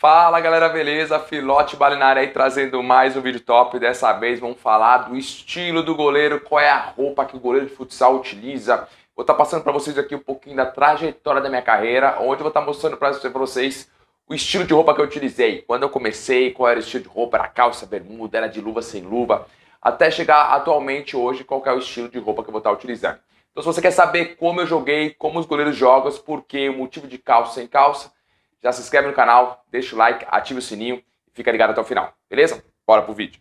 Fala galera, beleza? Filote Balinário aí trazendo mais um vídeo top. Dessa vez vamos falar do estilo do goleiro, qual é a roupa que o goleiro de futsal utiliza. Vou estar tá passando para vocês aqui um pouquinho da trajetória da minha carreira, onde eu vou estar tá mostrando para vocês o estilo de roupa que eu utilizei. Quando eu comecei, qual era o estilo de roupa, era calça, bermuda, era de luva, sem luva, até chegar atualmente hoje, qual é o estilo de roupa que eu vou estar tá utilizando. Então se você quer saber como eu joguei, como os goleiros jogam, por que, o motivo de calça sem calça, já se inscreve no canal, deixa o like, ativa o sininho e fica ligado até o final, beleza? Bora pro vídeo.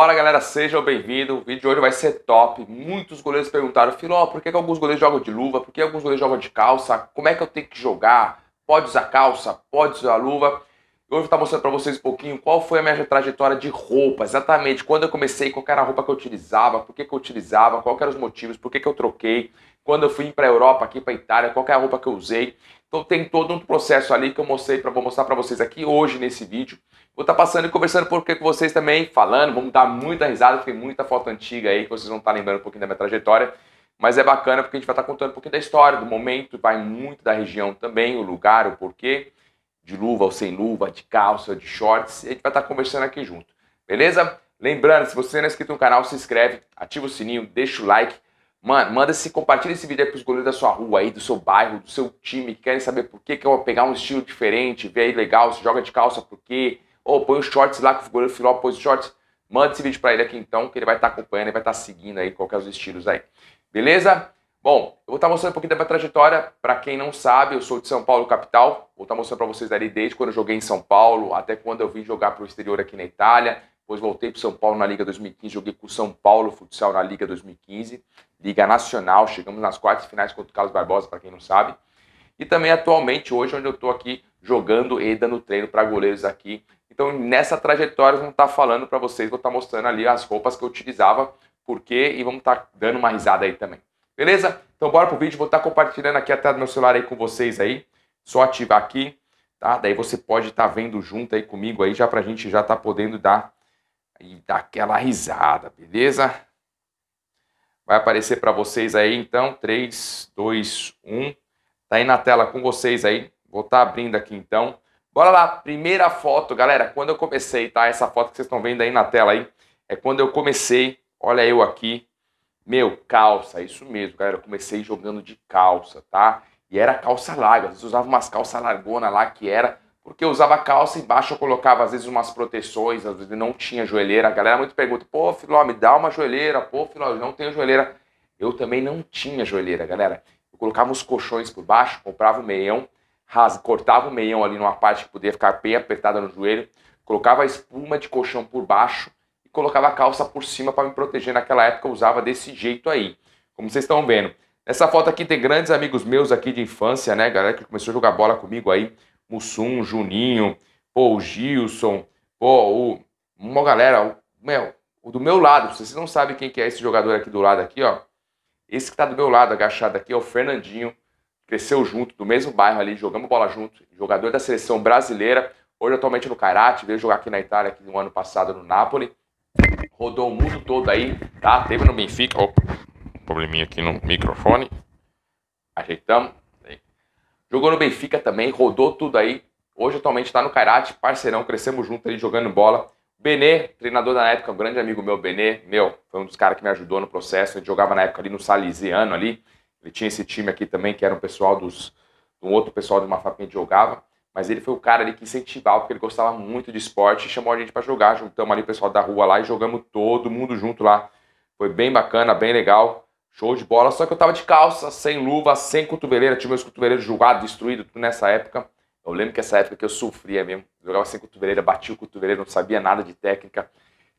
Bora, galera, sejam bem-vindos. O vídeo de hoje vai ser top. Muitos goleiros perguntaram, Filó, por que, que, alguns goleiros jogam de luva? Por que alguns goleiros jogam de calça? Como é que eu tenho que jogar? Pode usar calça? Pode usar luva? Hoje eu vou estar mostrando para vocês um pouquinho qual foi a minha trajetória de roupa, exatamente quando eu comecei, qual era a roupa que eu utilizava, por que, que eu utilizava, quais eram os motivos, por que, que eu troquei, quando eu fui para a Europa, aqui para a Itália, qual é a roupa que eu usei. Então tem todo um processo ali que eu mostrei, pra, vou mostrar para vocês aqui hoje nesse vídeo. Vou estar tá passando e conversando um pouquinho com vocês também, falando, vamos dar muita risada, tem muita foto antiga aí que vocês vão estar tá lembrando um pouquinho da minha trajetória. Mas é bacana porque a gente vai estar tá contando um pouquinho da história, do momento, vai muito da região também, o lugar, o porquê, de luva ou sem luva, de calça, de shorts, e a gente vai estar tá conversando aqui junto, beleza? Lembrando, se você não é inscrito no canal, se inscreve, ativa o sininho, deixa o like. Mano, manda se compartilha esse vídeo aí pros goleiros da sua rua aí, do seu bairro, do seu time, que querem saber por que, que eu vou pegar um estilo diferente, ver aí legal, se joga de calça por quê, ou põe os shorts lá que o goleiro Filó pôs os shorts. Manda esse vídeo para ele aqui então, que ele vai estar tá acompanhando e vai estar tá seguindo aí qualquer é os estilos aí. Beleza? Bom, eu vou estar tá mostrando um pouquinho da minha trajetória. Para quem não sabe, eu sou de São Paulo, capital. Vou estar tá mostrando para vocês ali desde quando eu joguei em São Paulo, até quando eu vim jogar para o exterior aqui na Itália. Depois voltei para São Paulo na Liga 2015, joguei com o São Paulo Futsal na Liga 2015, Liga Nacional. Chegamos nas quartas finais contra o Carlos Barbosa, para quem não sabe. E também atualmente, hoje, onde eu estou aqui jogando e dando treino para goleiros aqui. Então, nessa trajetória, vamos estar tá falando para vocês, vou estar tá mostrando ali as roupas que eu utilizava, por quê, e vamos estar tá dando uma risada aí também. Beleza? Então, bora pro vídeo, vou estar tá compartilhando aqui até do meu celular aí com vocês aí. Só ativar aqui, tá? Daí você pode estar tá vendo junto aí comigo aí, já pra gente já tá podendo dar e dar aquela risada, beleza? Vai aparecer para vocês aí, então, 3, 2, 1. Tá aí na tela com vocês aí Vou estar tá abrindo aqui então. Bora lá, primeira foto, galera. Quando eu comecei, tá? Essa foto que vocês estão vendo aí na tela aí é quando eu comecei. Olha eu aqui. Meu, calça, isso mesmo, galera. Eu comecei jogando de calça, tá? E era calça larga. Às vezes usava umas calças largonas lá que era, porque eu usava calça embaixo eu colocava às vezes umas proteções, às vezes não tinha joelheira. A galera muito pergunta: "Pô, Filó, me dá uma joelheira". Pô, Filó, não tenho joelheira. Eu também não tinha joelheira, galera. Eu colocava uns colchões por baixo, comprava o meião ras... cortava o meião ali numa parte que podia ficar bem apertada no joelho, colocava a espuma de colchão por baixo e colocava a calça por cima para me proteger. Naquela época eu usava desse jeito aí, como vocês estão vendo. Nessa foto aqui tem grandes amigos meus aqui de infância, né, galera que começou a jogar bola comigo aí, Mussum, Juninho, pô, o Gilson, pô, o... uma galera, o... meu, o do meu lado, vocês não sabem quem que é esse jogador aqui do lado aqui, ó, esse que tá do meu lado agachado aqui é o Fernandinho, cresceu junto, do mesmo bairro ali, jogamos bola junto, jogador da seleção brasileira, hoje atualmente no Karate, veio jogar aqui na Itália, aqui no ano passado no Napoli, rodou o mundo todo aí, tá? Teve no Benfica, opa, um probleminha aqui no microfone, ajeitamos. Jogou no Benfica também, rodou tudo aí, hoje atualmente está no Karate, parceirão, crescemos junto ali jogando bola. Benê, treinador da época, um grande amigo meu, Benê, meu, foi um dos caras que me ajudou no processo, a gente jogava na época ali no Salesiano ali, ele tinha esse time aqui também, que era um pessoal dos. um outro pessoal de uma FAPIN que jogava. Mas ele foi o cara ali que incentivava, porque ele gostava muito de esporte e chamou a gente para jogar. Juntamos ali o pessoal da rua lá e jogamos todo mundo junto lá. Foi bem bacana, bem legal. Show de bola. Só que eu tava de calça, sem luva, sem cotoveleira. Tinha meus cotoveleiros julgados, destruídos, tudo nessa época. Eu lembro que essa época que eu sofria mesmo. Jogava sem cotoveleira, batia o cotoveleiro, não sabia nada de técnica.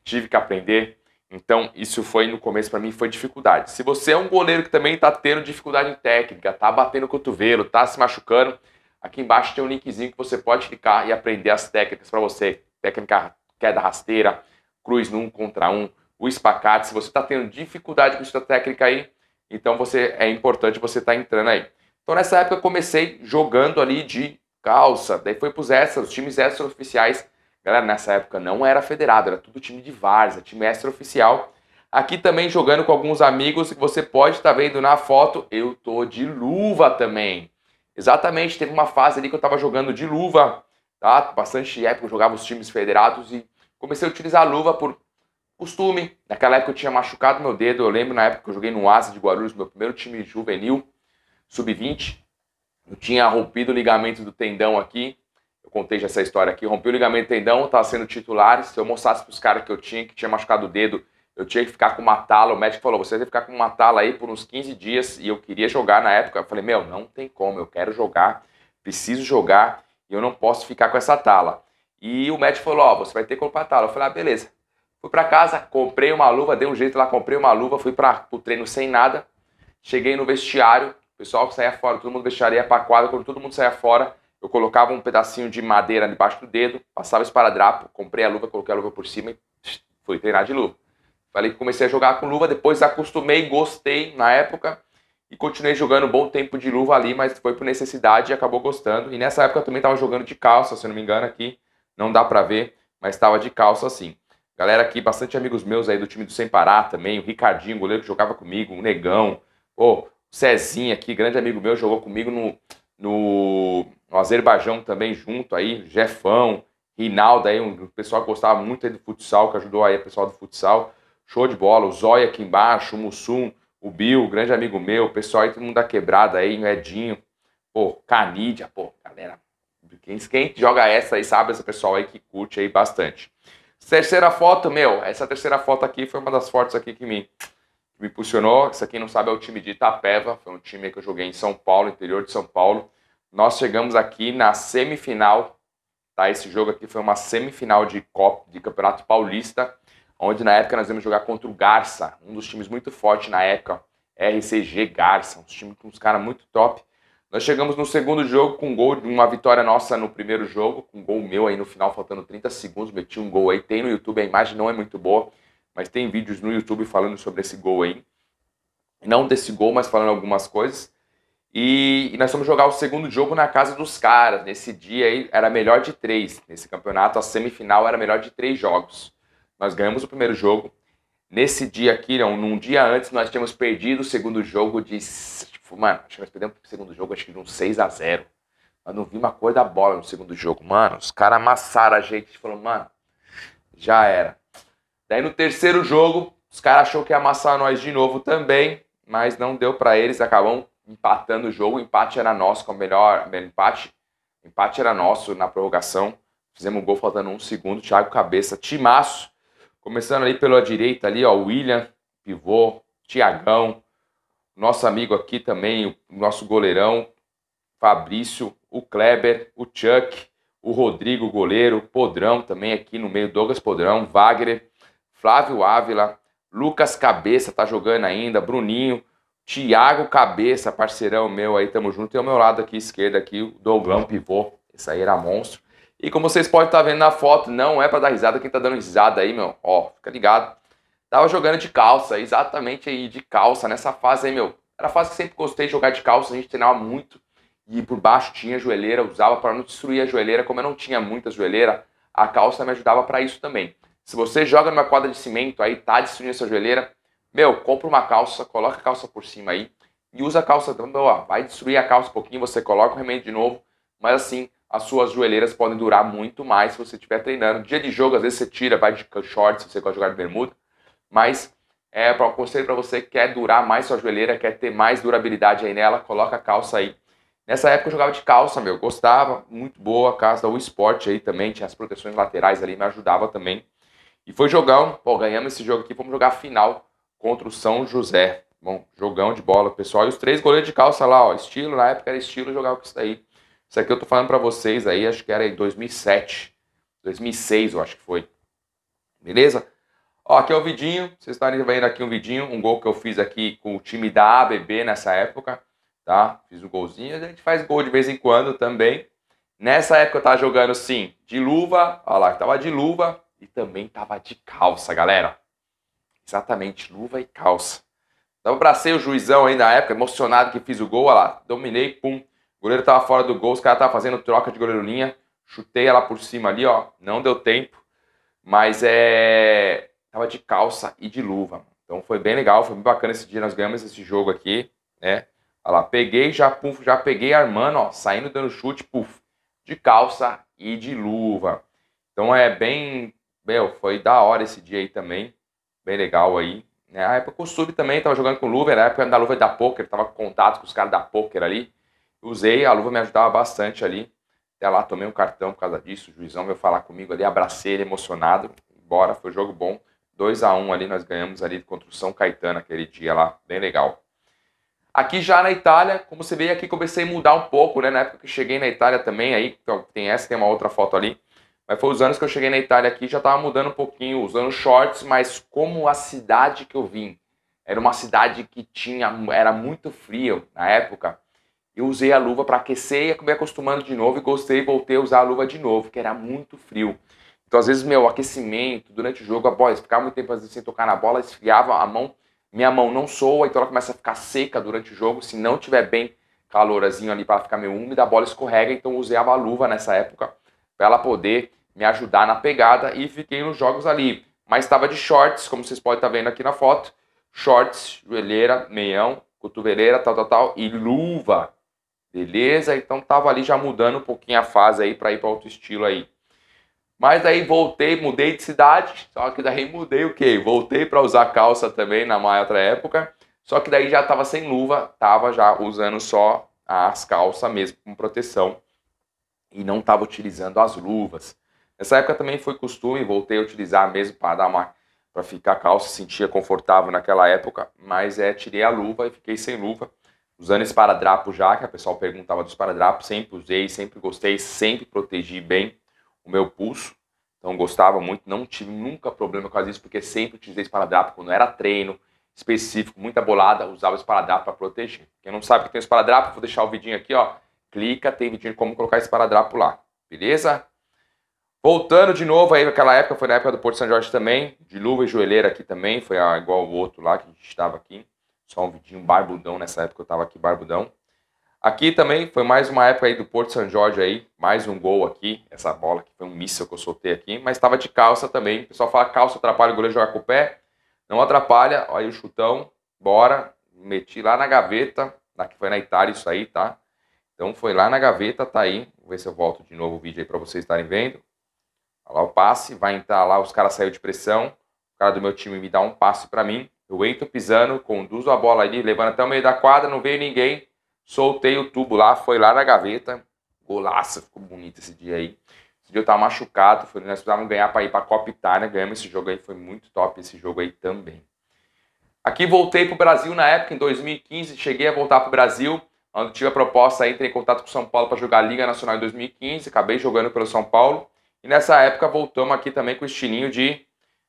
Tive que aprender. Então, isso foi no começo para mim foi dificuldade. Se você é um goleiro que também está tendo dificuldade em técnica, tá batendo cotovelo, tá se machucando, aqui embaixo tem um linkzinho que você pode clicar e aprender as técnicas para você. Técnica queda rasteira, cruz num contra um, o espacate. Se você está tendo dificuldade com essa técnica aí, então você é importante você estar tá entrando aí. Então nessa época eu comecei jogando ali de calça, daí foi para os extras, os times extras oficiais Galera, nessa época não era federado, era tudo time de várzea, time extra-oficial. Aqui também jogando com alguns amigos, que você pode estar tá vendo na foto, eu tô de luva também. Exatamente, teve uma fase ali que eu tava jogando de luva, tá? Bastante época eu jogava os times federados e comecei a utilizar a luva por costume. Naquela época eu tinha machucado meu dedo, eu lembro na época que eu joguei no Asa de Guarulhos, meu primeiro time juvenil, sub-20. Eu tinha rompido o ligamento do tendão aqui, eu contei já essa história aqui. Rompi o ligamento tendão, estava sendo titular. Se eu mostrasse para os caras que eu tinha, que tinha machucado o dedo, eu tinha que ficar com uma tala. O médico falou: você vai ficar com uma tala aí por uns 15 dias. E eu queria jogar na época. Eu falei: meu, não tem como. Eu quero jogar, preciso jogar e eu não posso ficar com essa tala. E o médico falou: ó, oh, você vai ter que comprar a tala. Eu falei: ah, beleza. Fui para casa, comprei uma luva, dei um jeito lá, comprei uma luva, fui para o treino sem nada. Cheguei no vestiário, o pessoal que saía fora, todo mundo vestiário ia para quadra, quando todo mundo saía fora, eu colocava um pedacinho de madeira debaixo do dedo, passava esparadrapo, comprei a luva, coloquei a luva por cima e fui treinar de luva. Falei que comecei a jogar com luva, depois acostumei, gostei na época e continuei jogando um bom tempo de luva ali, mas foi por necessidade e acabou gostando. E nessa época eu também estava jogando de calça, se eu não me engano aqui, não dá para ver, mas estava de calça assim. Galera aqui, bastante amigos meus aí do time do Sem Parar também, o Ricardinho, goleiro que jogava comigo, o Negão, o Cezinho aqui, grande amigo meu, jogou comigo no, no o Azerbaijão também junto aí, Jefão, Rinaldo aí, um pessoal que gostava muito aí do futsal, que ajudou aí o pessoal do futsal. Show de bola, o Zóia aqui embaixo, o Mussum, o Bill, grande amigo meu, o pessoal aí, todo mundo da quebrada aí, o Edinho, pô, Canídia, pô, galera, quem, quem joga essa aí sabe, esse pessoal aí que curte aí bastante. Terceira foto, meu, essa terceira foto aqui foi uma das fotos aqui que me, me impulsionou. Isso aqui, não sabe, é o time de Itapeva, foi um time que eu joguei em São Paulo, interior de São Paulo. Nós chegamos aqui na semifinal, tá? Esse jogo aqui foi uma semifinal de Copa, de Campeonato Paulista, onde na época nós íamos jogar contra o Garça, um dos times muito forte na época, RCG Garça, um time com uns caras muito top. Nós chegamos no segundo jogo com um gol de uma vitória nossa no primeiro jogo, com um gol meu aí no final, faltando 30 segundos, meti um gol aí. Tem no YouTube, a imagem não é muito boa, mas tem vídeos no YouTube falando sobre esse gol aí. Não desse gol, mas falando algumas coisas. E, e, nós fomos jogar o segundo jogo na casa dos caras. Nesse dia aí era melhor de três. Nesse campeonato, a semifinal era melhor de três jogos. Nós ganhamos o primeiro jogo. Nesse dia aqui, não, num dia antes, nós tínhamos perdido o segundo jogo de. Tipo, mano, acho que nós perdemos o segundo jogo, acho que de um 6 a 0 eu não vi uma cor da bola no segundo jogo. Mano, os caras amassaram a gente. Falou, mano, já era. Daí no terceiro jogo, os caras achou que ia amassar nós de novo também, mas não deu para eles. Acabam empatando o jogo. O empate era nosso com é o melhor, melhor empate. empate era nosso na prorrogação. Fizemos um gol faltando um segundo. Thiago Cabeça, timaço. Começando ali pela direita, ali, ó, William, pivô, Tiagão, nosso amigo aqui também, o nosso goleirão, Fabrício, o Kleber, o Chuck, o Rodrigo, goleiro, Podrão também aqui no meio, Douglas Podrão, Wagner, Flávio Ávila, Lucas Cabeça tá jogando ainda, Bruninho, Tiago Cabeça, parceirão meu aí, tamo junto. E ao meu lado aqui esquerda aqui, o Dougão Pivô. Esse aí era monstro. E como vocês podem estar tá vendo na foto, não é para dar risada. Quem tá dando risada aí, meu, ó, fica ligado. Tava jogando de calça, exatamente aí, de calça, nessa fase aí, meu. Era a fase que sempre gostei de jogar de calça, a gente treinava muito. E por baixo tinha joelheira, usava para não destruir a joelheira. Como eu não tinha muita joelheira, a calça me ajudava para isso também. Se você joga numa quadra de cimento aí, tá destruindo essa joelheira, meu, compra uma calça, coloca a calça por cima aí e usa a calça. Então, meu, ó, vai destruir a calça um pouquinho, você coloca o remédio de novo, mas assim, as suas joelheiras podem durar muito mais se você estiver treinando. Dia de jogo, às vezes você tira, vai de shorts, se você gosta de jogar de bermuda, mas é para o conselho para você que quer durar mais sua joelheira, quer ter mais durabilidade aí nela, coloca a calça aí. Nessa época eu jogava de calça, meu, gostava, muito boa a calça, o esporte aí também, tinha as proteções laterais ali, me ajudava também. E foi jogão, pô, ganhamos esse jogo aqui, vamos jogar a final contra o São José. Bom, jogão de bola, pessoal. E os três goleiros de calça lá, ó, estilo, na época era estilo jogar com isso daí. Isso aqui eu tô falando para vocês aí, acho que era em 2007, 2006 eu acho que foi. Beleza? Ó, aqui é o vidinho, vocês estão vendo aqui um vidinho, um gol que eu fiz aqui com o time da ABB nessa época, tá? Fiz um golzinho, a gente faz gol de vez em quando também. Nessa época eu tava jogando sim, de luva, ó lá, tava de luva e também tava de calça, galera. Exatamente, luva e calça. Então abracei o juizão aí na época, emocionado que fiz o gol, olha lá, dominei, pum. O goleiro tava fora do gol, os caras estavam fazendo troca de goleiro linha. Chutei ela por cima ali, ó. Não deu tempo. Mas é. Tava de calça e de luva. Então foi bem legal, foi bem bacana esse dia. Nós ganhamos esse jogo aqui, né? Olha lá, peguei, já, puf, já peguei armando, ó, saindo dando chute, puf, de calça e de luva. Então é bem. Meu, foi da hora esse dia aí também bem legal aí. Na né? época o Sub também estava jogando com luva, na época da luva da poker, estava com contato com os caras da poker ali. Usei, a luva me ajudava bastante ali. Até lá tomei um cartão por causa disso, o juizão veio falar comigo ali, abracei ele emocionado. Bora, foi um jogo bom. 2 a 1 ali nós ganhamos ali contra o São Caetano aquele dia lá, bem legal. Aqui já na Itália, como você vê aqui, comecei a mudar um pouco, né? Na época que cheguei na Itália também, aí então, tem essa, tem uma outra foto ali. Mas foi os anos que eu cheguei na Itália aqui, já tava mudando um pouquinho, usando shorts, mas como a cidade que eu vim era uma cidade que tinha era muito frio na época, eu usei a luva para aquecer e acabei acostumando de novo e gostei, voltei a usar a luva de novo, que era muito frio. Então, às vezes, meu aquecimento durante o jogo, a bola ficava muito tempo sem tocar na bola, esfriava a mão, minha mão não soa, então ela começa a ficar seca durante o jogo. Se não tiver bem calorazinho ali para ficar meio úmida, a bola escorrega, então usei a luva nessa época para ela poder me ajudar na pegada e fiquei nos jogos ali. Mas estava de shorts, como vocês podem estar tá vendo aqui na foto. Shorts, joelheira, meião, cotoveleira, tal, tal, tal e luva. Beleza? Então tava ali já mudando um pouquinho a fase aí para ir para outro estilo aí. Mas aí voltei, mudei de cidade, só que daí mudei o quê? Voltei para usar calça também na maior outra época, só que daí já tava sem luva, tava já usando só as calças mesmo com proteção e não estava utilizando as luvas. Nessa época também foi costume, voltei a utilizar mesmo para dar uma para ficar calça, sentia confortável naquela época, mas é, tirei a luva e fiquei sem luva, usando esparadrapo já, que a pessoal perguntava dos esparadrapos, sempre usei, sempre gostei, sempre protegi bem o meu pulso, então gostava muito, não tive nunca problema com isso, porque sempre utilizei esparadrapo, quando era treino específico, muita bolada, usava esparadrapo para proteger. Quem não sabe que tem esparadrapo, vou deixar o vidinho aqui, ó, clica, tem vídeo de como colocar esse paradrapo lá, beleza? Voltando de novo aí, aquela época foi na época do Porto São Jorge também, de luva e joelheira aqui também, foi igual o outro lá que a gente estava aqui, só um vidinho barbudão nessa época eu estava aqui barbudão. Aqui também foi mais uma época aí do Porto São Jorge aí, mais um gol aqui, essa bola que foi um míssil que eu soltei aqui, mas estava de calça também. O pessoal fala calça atrapalha o goleiro jogar com o pé, não atrapalha, olha aí o chutão, bora, meti lá na gaveta, na, que foi na Itália isso aí, tá? Então foi lá na gaveta, tá aí. Vou ver se eu volto de novo o vídeo aí para vocês estarem vendo. Olha tá lá o passe, vai entrar lá, os caras saiu de pressão. O cara do meu time me dá um passe para mim. Eu entro pisando, conduzo a bola ali, levando até o meio da quadra, não veio ninguém. Soltei o tubo lá, foi lá na gaveta. Golaço, ficou bonito esse dia aí. Esse dia eu tava machucado, foi, nós precisávamos ganhar para ir para Copa Itália, né? ganhamos esse jogo aí, foi muito top esse jogo aí também. Aqui voltei pro Brasil na época, em 2015, cheguei a voltar pro Brasil. Quando tive a proposta, entrei em contato com o São Paulo para jogar a Liga Nacional em 2015, acabei jogando pelo São Paulo. E nessa época voltamos aqui também com o estilinho de,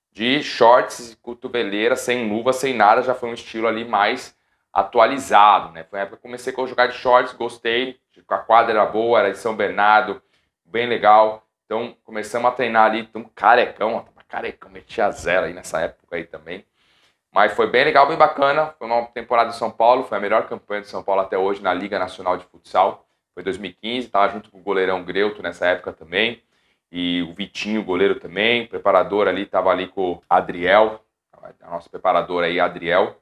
de shorts, cotoveleira, sem luva, sem nada, já foi um estilo ali mais atualizado, né? Foi na época que comecei a jogar de shorts, gostei, a quadra era boa, era de São Bernardo, bem legal. Então começamos a treinar ali, um carecão, ó, carecão, metia zero aí nessa época aí também. Mas foi bem legal, bem bacana. Foi uma temporada de São Paulo, foi a melhor campanha de São Paulo até hoje na Liga Nacional de Futsal. Foi 2015, estava junto com o goleirão Greuto nessa época também. E o Vitinho, goleiro também. O preparador ali estava ali com o Adriel, a nossa preparadora aí, Adriel.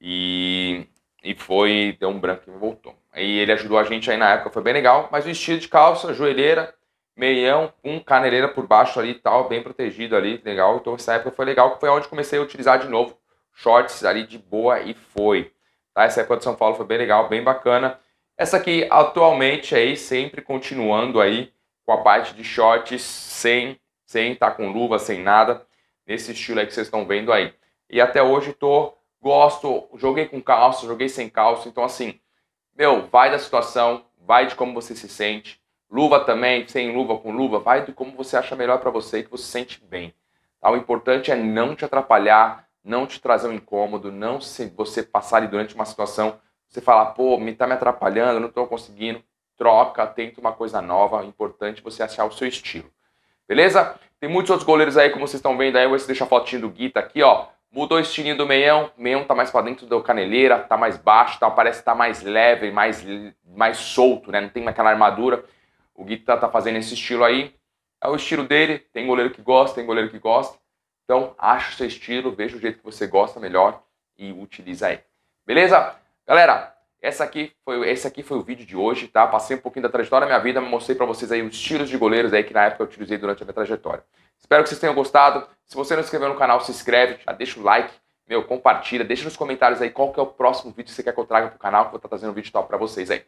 E, e foi, deu um branco e voltou. E ele ajudou a gente aí na época, foi bem legal. Mas o estilo de calça, joelheira, meião, um caneleira por baixo ali e tal, bem protegido ali, legal. Então essa época foi legal, que foi onde comecei a utilizar de novo shorts ali de boa e foi. Tá? Essa época de São Paulo foi bem legal, bem bacana. Essa aqui atualmente aí sempre continuando aí com a parte de shorts sem sem estar tá com luva, sem nada, nesse estilo aí que vocês estão vendo aí. E até hoje tô gosto, joguei com calça, joguei sem calça, então assim, meu, vai da situação, vai de como você se sente. Luva também, sem luva, com luva, vai de como você acha melhor para você e que você se sente bem. Tá? O importante é não te atrapalhar, não te trazer um incômodo, não se você passar ali durante uma situação, você falar, pô, me tá me atrapalhando, não estou conseguindo, troca, tenta uma coisa nova, é importante você achar o seu estilo. Beleza? Tem muitos outros goleiros aí, como vocês estão vendo aí, eu vou deixar a fotinho do Guita aqui, ó. Mudou o estilinho do meião, o meião tá mais para dentro da caneleira, tá mais baixo, tá, parece que tá mais leve, mais, mais solto, né? Não tem aquela armadura. O Guita tá fazendo esse estilo aí. É o estilo dele, tem goleiro que gosta, tem goleiro que gosta. Então, acha o seu estilo, veja o jeito que você gosta melhor e utiliza aí. Beleza? Galera, essa aqui foi, esse aqui foi o vídeo de hoje, tá? Passei um pouquinho da trajetória da minha vida, mostrei para vocês aí os estilos de goleiros aí que na época eu utilizei durante a minha trajetória. Espero que vocês tenham gostado. Se você não se inscreveu no canal, se inscreve, já deixa o like, meu, compartilha, deixa nos comentários aí qual que é o próximo vídeo que você quer que eu traga pro canal, que eu vou estar tá trazendo um vídeo top para vocês aí.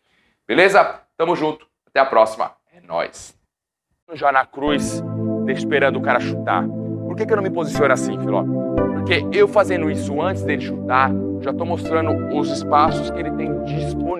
Beleza? Tamo junto, até a próxima. É nóis. Já na cruz, esperando o cara chutar que, que eu não me posiciono assim, Filó? Porque eu fazendo isso antes dele chutar, já estou mostrando os espaços que ele tem disponível.